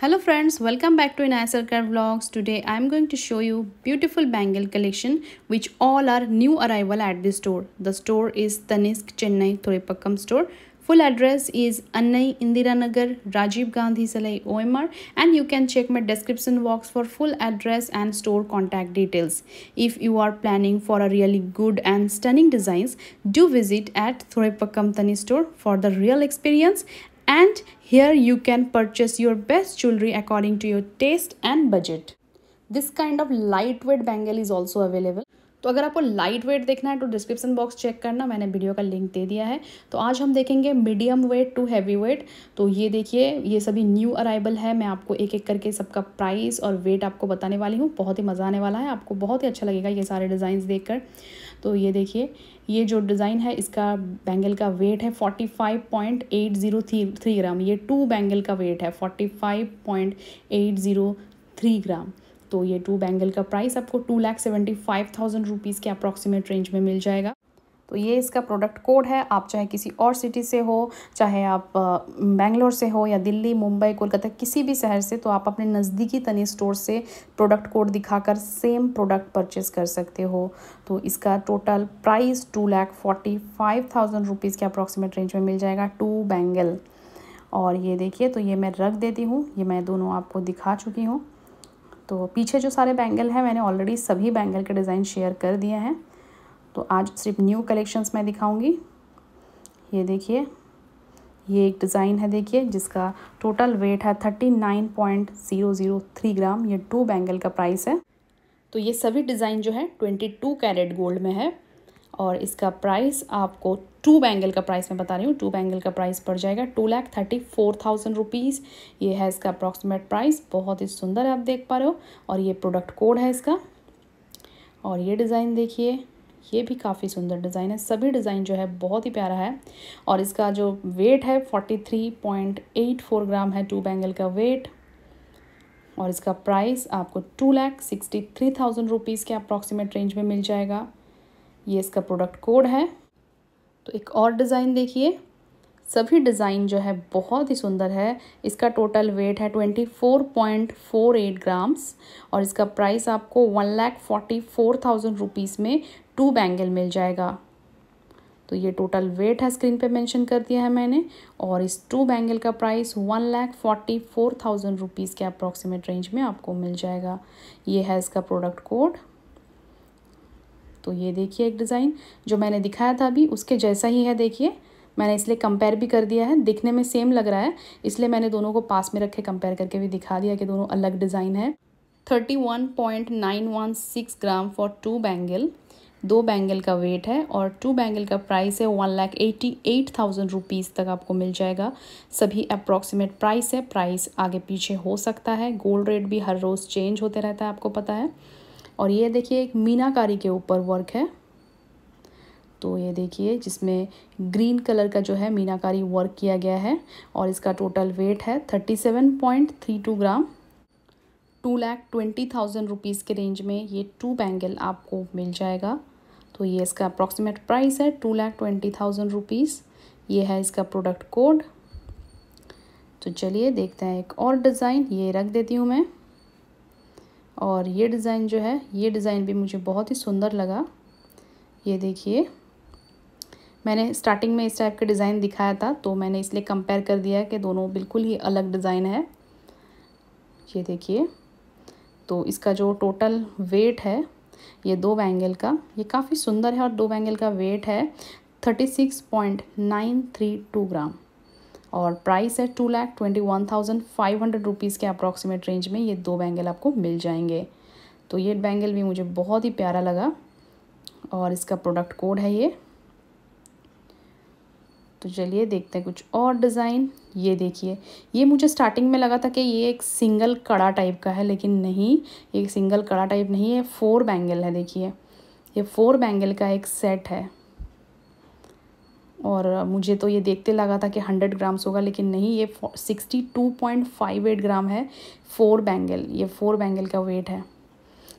hello friends welcome back to Inaisarkar vlogs today i am going to show you beautiful bangle collection which all are new arrival at the store the store is tanisk chennai thoripakam store full address is annai Indiranagar rajiv gandhi salai omr and you can check my description box for full address and store contact details if you are planning for a really good and stunning designs do visit at thoripakam Tanisk store for the real experience and here you can purchase your best jewelry according to your taste and budget. This kind of lightweight bangle is also available. तो अगर आपको light weight देखना है तो description box check करना मैंने video का link दे दिया है तो आज हम देखेंगे medium weight to heavy weight तो ये देखिए ये सभी न्यू अराइवल है मैं आपको एक एक करके सबका प्राइस और वेट आपको बताने वाली हूँ बहुत ही मज़ा आने वाला है आपको बहुत ही अच्छा लगेगा ये सारे डिज़ाइन देख तो ये देखिए ये जो डिज़ाइन है इसका बैंगल का वेट है forty five point eight zero three gram ये टू बैंगल का वेट है forty five point eight zero three gram तो ये टू बैंगल का प्राइस आपको two lakh seventy five thousand rupees के अप्रॉक्सीमेट रेंज में मिल जाएगा तो ये इसका प्रोडक्ट कोड है आप चाहे किसी और सिटी से हो चाहे आप बेंगलोर से हो या दिल्ली मुंबई कोलकाता किसी भी शहर से तो आप अपने नज़दीकी तनी स्टोर से प्रोडक्ट कोड दिखाकर सेम प्रोडक्ट परचेज़ कर सकते हो तो इसका total price two lakh forty five thousand rupees के अप्रॉक्सीमेट रेंज में मिल जाएगा टू बैंगल और ये देखिए तो ये मैं रख देती हूँ ये मैं दोनों आपको दिखा चुकी हूँ तो पीछे जो सारे बैंगल हैं मैंने ऑलरेडी सभी बैंगल के डिज़ाइन शेयर कर दिए हैं तो आज सिर्फ न्यू कलेक्शंस मैं दिखाऊंगी ये देखिए ये एक डिज़ाइन है देखिए जिसका टोटल वेट है thirty nine point zero zero three gram ये टू बैंगल का प्राइस है तो ये सभी डिज़ाइन जो है ट्वेंटी टू कैरेट गोल्ड में है और इसका प्राइस आपको टू बैंगल का प्राइस मैं बता रही हूँ टू बैंगल का प्राइस पड़ जाएगा two lakh thirty four thousand rupees ये है इसका अप्रॉक्सीमेट प्राइस बहुत ही सुंदर है आप देख पा रहे हो और ये प्रोडक्ट कोड है इसका और ये डिज़ाइन देखिए ये भी काफ़ी सुंदर डिज़ाइन है सभी डिज़ाइन जो है बहुत ही प्यारा है और इसका जो वेट है forty three point eight four gram है टू बैंगल का वेट और इसका प्राइस आपको two lakh sixty three thousand rupees के अप्रॉक्सीमेट रेंज में मिल जाएगा ये इसका प्रोडक्ट कोड है तो एक और डिज़ाइन देखिए सभी डिज़ाइन जो है बहुत ही सुंदर है इसका टोटल वेट है twenty four point four eight grams और इसका प्राइस आपको one lakh forty four thousand rupees में टू बैंगल मिल जाएगा तो ये टोटल वेट है स्क्रीन पे मेंशन कर दिया है मैंने और इस टू बैंगल का price one lakh forty four thousand rupees के अप्रॉक्सीमेट रेंज में आपको मिल जाएगा ये है इसका प्रोडक्ट कोड तो ये देखिए एक डिज़ाइन जो मैंने दिखाया था अभी उसके जैसा ही है देखिए मैंने इसलिए कंपेयर भी कर दिया है दिखने में सेम लग रहा है इसलिए मैंने दोनों को पास में रखे कंपेयर करके भी दिखा दिया कि दोनों अलग डिज़ाइन है six gram for two bangle दो बैंगल का वेट है और टू बैंगल का प्राइस है one lakh eighty eight thousand rupees तक आपको मिल जाएगा सभी अप्रॉक्सीमेट प्राइस है प्राइस आगे पीछे हो सकता है गोल्ड रेट भी हर रोज़ चेंज होते रहता है आपको पता है और ये देखिए एक मीनाकारी के ऊपर वर्क है तो ये देखिए जिसमें ग्रीन कलर का जो है मीनाकारी वर्क किया गया है और इसका टोटल वेट है thirty seven point three two gram two lakh twenty thousand rupees के रेंज में ये टू बैंगल आपको मिल जाएगा तो ये इसका अप्रॉक्सीमेट प्राइस है two lakh twenty thousand rupees ये है इसका प्रोडक्ट कोड तो चलिए देखते हैं एक और डिज़ाइन ये रख देती हूँ मैं और ये डिज़ाइन जो है ये डिज़ाइन भी मुझे बहुत ही सुंदर लगा ये देखिए मैंने स्टार्टिंग में इस टाइप का डिज़ाइन दिखाया था तो मैंने इसलिए कंपेयर कर दिया कि दोनों बिल्कुल ही अलग डिज़ाइन है ये देखिए तो इसका जो टोटल वेट है ये दो बैंगल का ये काफ़ी सुंदर है और दो बैंगल का वेट है thirty six point nine three two gram और प्राइस है two lakh twenty one thousand five hundred rupees के अप्रॉक्सीमेट रेंज में ये दो बैंगल आपको मिल जाएंगे तो ये बैंगल भी मुझे बहुत ही प्यारा लगा और इसका प्रोडक्ट कोड है ये तो चलिए देखते हैं कुछ और डिज़ाइन ये देखिए ये मुझे स्टार्टिंग में लगा था कि ये एक सिंगल कड़ा टाइप का है लेकिन नहीं ये सिंगल कड़ा टाइप नहीं है फोर बैंगल है देखिए ये फोर बैंगल का एक सेट है और मुझे तो ये देखते लगा था कि हंड्रेड ग्राम्स होगा लेकिन नहीं ये sixty two point five eight gram है फोर बैंगल ये फोर बैंगल का वेट है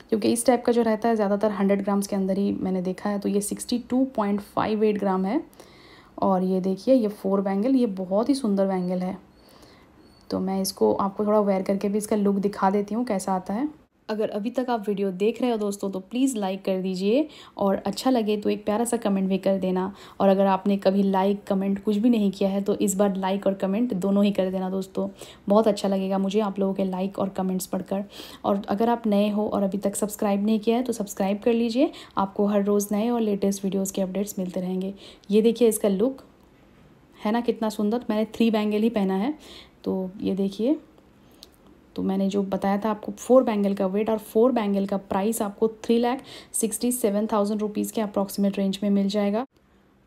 क्योंकि इस टाइप का जो रहता है ज़्यादातर हंड्रेड ग्राम्स के अंदर ही मैंने देखा है तो ये sixty two point five eight gram है और ये देखिए ये फोर बैंगल ये बहुत ही सुंदर बैंगल है तो मैं इसको आपको थोड़ा वेयर करके भी इसका लुक दिखा देती हूँ कैसा आता है अगर अभी तक आप वीडियो देख रहे हो दोस्तों तो प्लीज़ लाइक कर दीजिए और अच्छा लगे तो एक प्यारा सा कमेंट भी कर देना और अगर आपने कभी लाइक कमेंट कुछ भी नहीं किया है तो इस बार लाइक और कमेंट दोनों ही कर देना दोस्तों बहुत अच्छा लगेगा मुझे आप लोगों के लाइक और कमेंट्स पढ़कर और अगर आप नए हो और अभी तक सब्सक्राइब नहीं किया है तो सब्सक्राइब कर लीजिए आपको हर रोज़ नए और लेटेस्ट वीडियोज़ के अपडेट्स मिलते रहेंगे ये देखिए इसका लुक है ना कितना सुंदर मैंने थ्री बैंगल ही पहना है तो ये देखिए तो मैंने जो बताया था आपको फोर बैंगल का वेट और फोर बैंगल का प्राइस आपको three lakh sixty seven thousand rupees के अप्रॉक्सीमेट रेंज में मिल जाएगा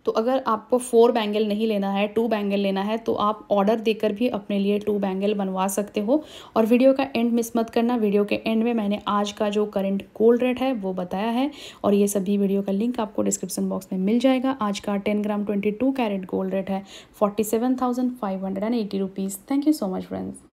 तो अगर आपको फोर बैंगल नहीं लेना है टू बैंगल लेना है तो आप ऑर्डर देकर भी अपने लिए टू बैंगल बनवा सकते हो और वीडियो का एंड मिस मत करना वीडियो के एंड में मैंने आज का जो करंट गोल्ड रेट है वो बताया है और ये सभी वीडियो का लिंक आपको डिस्क्रिप्शन बॉक्स में मिल जाएगा आज का ten gram twenty two carat gold rate है forty seven thousand five hundred and eighty rupees thank you so much friends